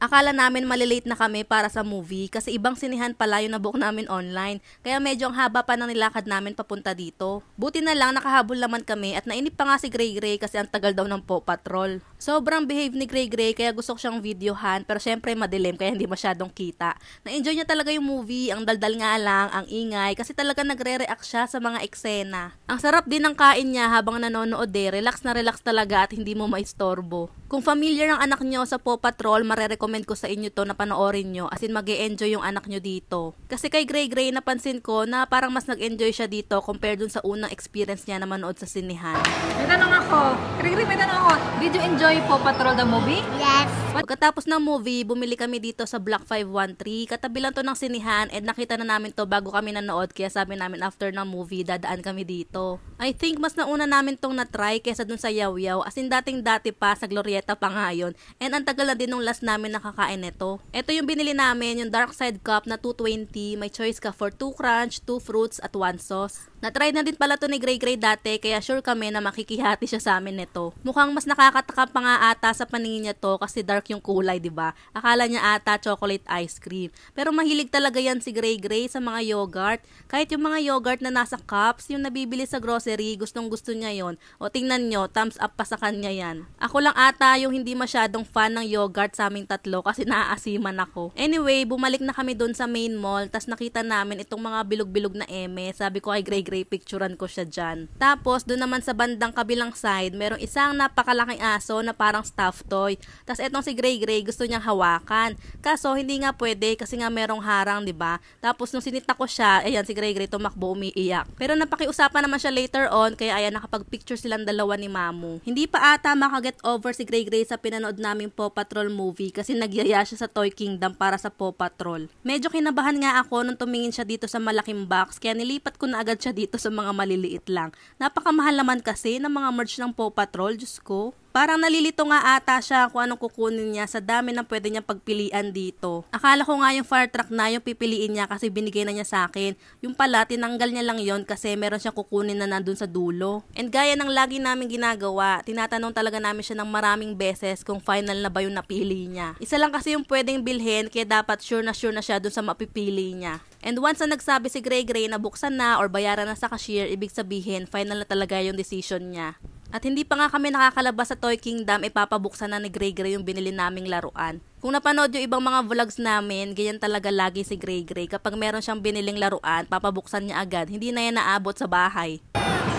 Akala namin malilate na kami para sa movie kasi ibang sinihan pala yung nabook namin online. Kaya medyo ang haba pa ng nilakad namin papunta dito. Buti na lang nakahabol naman kami at nainip pa nga si Grey Grey kasi ang tagal daw ng po patrol. Sobrang behave ni Grey Grey kaya gusto ko siyang videohan pero syempre madilim kaya hindi masyadong kita. Na-enjoy niya talaga yung movie, ang daldal nga lang, ang ingay kasi talaga nagre-react siya sa mga eksena. Ang sarap din ng kain niya habang nanonood eh, relax na relax talaga at hindi mo maistorbo. Kung familiar ang anak niyo sa Paw Patrol, marerecommend i-recommend ko sa inyo to na panoorin nyo. As in, mag e enjoy yung anak nyo dito. Kasi kay Grey Grey napansin ko na parang mas nag-enjoy siya dito compared dun sa unang experience niya na manood sa sinihan. May tanong ako. Gray Gray, may tanong ako. Did you enjoy po Patrol the movie? Yes. Pagkatapos ng movie, bumili kami dito sa Block 513. Katabi lang to ng sinihan at nakita na namin to bago kami nanood. Kaya sabi namin after ng movie, dadaan kami dito. I think mas nauna namin tong na-try kaysa dun sa Yaw Yaw. As in, dating-dati pa, sa Glorieta pa ngayon. And ang tagal na din nung last namin na nakakain nito. Ito yung binili namin, yung dark side cup na 220. May choice ka for 2 crunch, 2 fruits, at 1 sauce. Na-try na din pala to ni Grey Grey dati kaya sure kami na makikihati siya sa amin nito. Mukhang mas nakakataka pa nga ata sa paningin niya to kasi dark yung kulay, 'di ba? Akala niya ata chocolate ice cream. Pero mahilig talaga yan si Grey Grey sa mga yogurt. Kahit yung mga yogurt na nasa cups, yung nabibili sa grocery, gustong gusto niya yon. O tingnan nyo, thumbs up pa sa kanya yan. Ako lang ata yung hindi masyadong fan ng yogurt sa aming tatlo kasi naaasiman ako. Anyway, bumalik na kami doon sa main mall, tas nakita namin itong mga bilog-bilog na eme. Sabi ko kay Grey pinagre-picturean ko siya dyan. Tapos, doon naman sa bandang kabilang side, merong isang napakalaking aso na parang stuffed toy. Tapos, etong si Gray Gray gusto niyang hawakan. Kaso, hindi nga pwede kasi nga merong harang, di ba? Tapos, nung sinita ko siya, ayan, si Gray Gray tumakbo, umiiyak. Pero napakiusapan naman siya later on, kaya ayan, nakapag-picture silang dalawa ni Mamu. Hindi pa ata makaget over si Gray Gray sa pinanood naming Paw Patrol movie kasi nagyaya siya sa Toy Kingdom para sa Paw Patrol. Medyo kinabahan nga ako nung tumingin siya dito sa malaking box, kaya nilipat ko na agad siya dito dito sa mga maliliit lang. Napakamahal naman kasi ng mga merch ng Paw Patrol, Diyos ko. Parang nalilito nga ata siya kung anong kukunin niya sa dami ng pwede niyang pagpilian dito. Akala ko nga yung fire truck na yung pipiliin niya kasi binigay na niya sa akin. Yung pala, tinanggal niya lang yon kasi meron siyang kukunin na nandun sa dulo. And gaya ng lagi namin ginagawa, tinatanong talaga namin siya ng maraming beses kung final na ba yung napili niya. Isa lang kasi yung pwedeng bilhin kaya dapat sure na sure na siya dun sa mapipili niya. And once na nagsabi si Grey Grey na buksan na or bayaran na sa cashier, ibig sabihin final na talaga yung decision niya. At hindi pa nga kami nakakalabas sa Toy Kingdom, ipapabuksan na ni Grey Grey yung binili naming laruan. Kung napanood yung ibang mga vlogs namin, ganyan talaga lagi si Grey Grey. Kapag meron siyang biniling laruan, papabuksan niya agad. Hindi na yan naabot sa bahay.